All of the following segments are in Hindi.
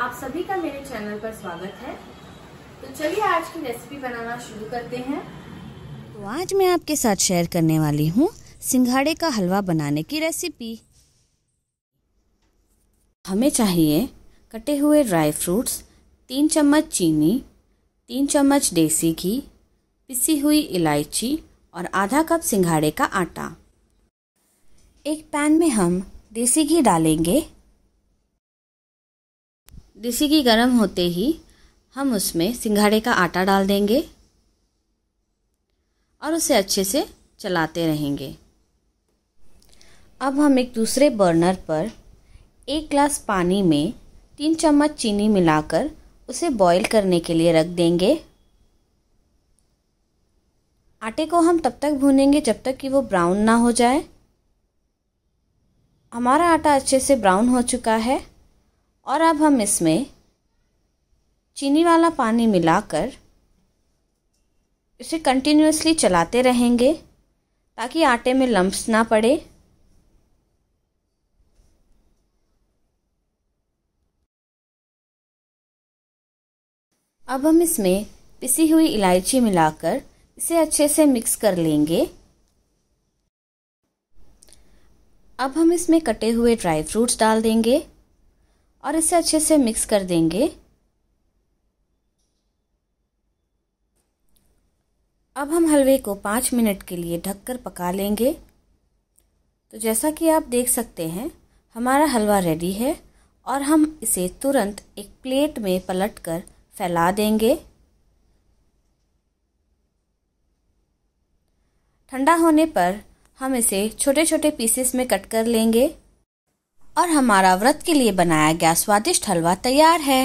आप सभी का मेरे चैनल पर स्वागत है तो चलिए आज की रेसिपी बनाना शुरू करते हैं तो आज मैं आपके साथ शेयर करने वाली हूँ सिंघाड़े का हलवा बनाने की रेसिपी हमें चाहिए कटे हुए ड्राई फ्रूट्स तीन चम्मच चीनी तीन चम्मच देसी घी पिसी हुई इलायची और आधा कप सिंघाड़े का आटा एक पैन में हम देसी घी डालेंगे देसी घी गर्म होते ही हम उसमें सिंघाड़े का आटा डाल देंगे और उसे अच्छे से चलाते रहेंगे अब हम एक दूसरे बर्नर पर एक ग्लास पानी में तीन चम्मच चीनी मिलाकर उसे बॉईल करने के लिए रख देंगे आटे को हम तब तक भूनेंगे जब तक कि वो ब्राउन ना हो जाए हमारा आटा अच्छे से ब्राउन हो चुका है और अब हम इसमें चीनी वाला पानी मिलाकर इसे कंटिन्यूसली चलाते रहेंगे ताकि आटे में लम्ब्स ना पड़े अब हम इसमें पिसी हुई इलायची मिलाकर इसे अच्छे से मिक्स कर लेंगे अब हम इसमें कटे हुए ड्राई फ्रूट्स डाल देंगे और इसे अच्छे से मिक्स कर देंगे अब हम हलवे को पाँच मिनट के लिए ढककर पका लेंगे तो जैसा कि आप देख सकते हैं हमारा हलवा रेडी है और हम इसे तुरंत एक प्लेट में पलटकर फैला देंगे ठंडा होने पर हम इसे छोटे छोटे पीसेस में कट कर लेंगे और हमारा व्रत के लिए बनाया गया स्वादिष्ट हलवा तैयार है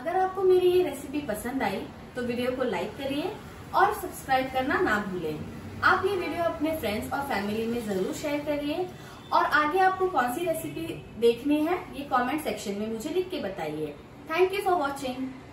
अगर आपको मेरी ये रेसिपी पसंद आई तो वीडियो को लाइक करिए और सब्सक्राइब करना ना भूलें आप ये वीडियो अपने फ्रेंड्स और फैमिली में जरूर शेयर करिए और आगे आपको कौन सी रेसिपी देखनी है ये कॉमेंट सेक्शन में मुझे लिख के बताइए थैंक यू फॉर वॉचिंग